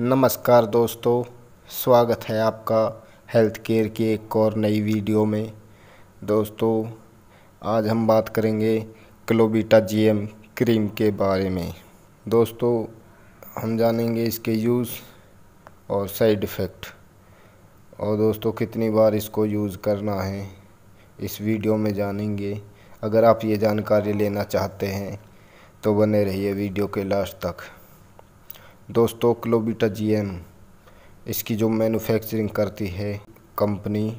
नमस्कार दोस्तों स्वागत है आपका हेल्थ केयर की एक और नई वीडियो में दोस्तों आज हम बात करेंगे क्लोबीटा जीएम क्रीम के बारे में दोस्तों हम जानेंगे इसके यूज़ और साइड इफ़ेक्ट और दोस्तों कितनी बार इसको यूज़ करना है इस वीडियो में जानेंगे अगर आप ये जानकारी लेना चाहते हैं तो बने रहिए वीडियो के लास्ट तक दो सौ किलोमीटर जी इसकी जो मैन्युफैक्चरिंग करती है company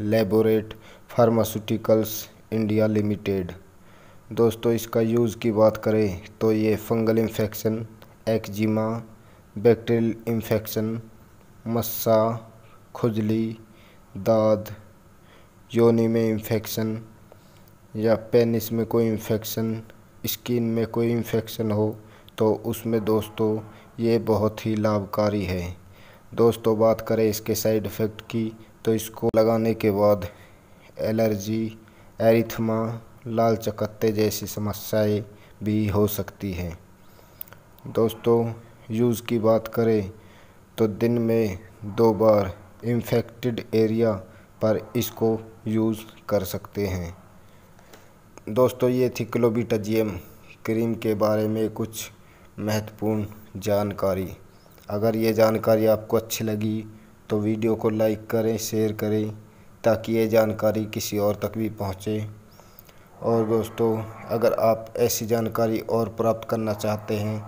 Laborate pharmaceuticals India limited दोस्तों इसका यूज़ की बात करें तो ये fungal infection eczema bacterial infection मस्सा खुजली दाद योनि में इन्फेक्शन या पेनिस में कोई इन्फेक्शन स्किन में कोई इन्फेक्शन हो तो उसमें दोस्तों ये बहुत ही लाभकारी है दोस्तों बात करें इसके साइड इफ़ेक्ट की तो इसको लगाने के बाद एलर्जी एरिथमा लाल चकत्ते जैसी समस्याएं भी हो सकती हैं दोस्तों यूज़ की बात करें तो दिन में दो बार इन्फेक्टेड एरिया पर इसको यूज़ कर सकते हैं दोस्तों ये थी जी क्रीम के बारे में कुछ महत्वपूर्ण जानकारी अगर ये जानकारी आपको अच्छी लगी तो वीडियो को लाइक करें शेयर करें ताकि ये जानकारी किसी और तक भी पहुँचे और दोस्तों अगर आप ऐसी जानकारी और प्राप्त करना चाहते हैं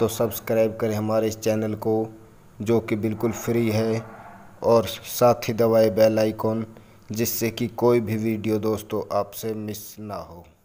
तो सब्सक्राइब करें हमारे इस चैनल को जो कि बिल्कुल फ्री है और साथ ही दबाए बेल आइकॉन जिससे कि कोई भी वीडियो दोस्तों आपसे मिस ना हो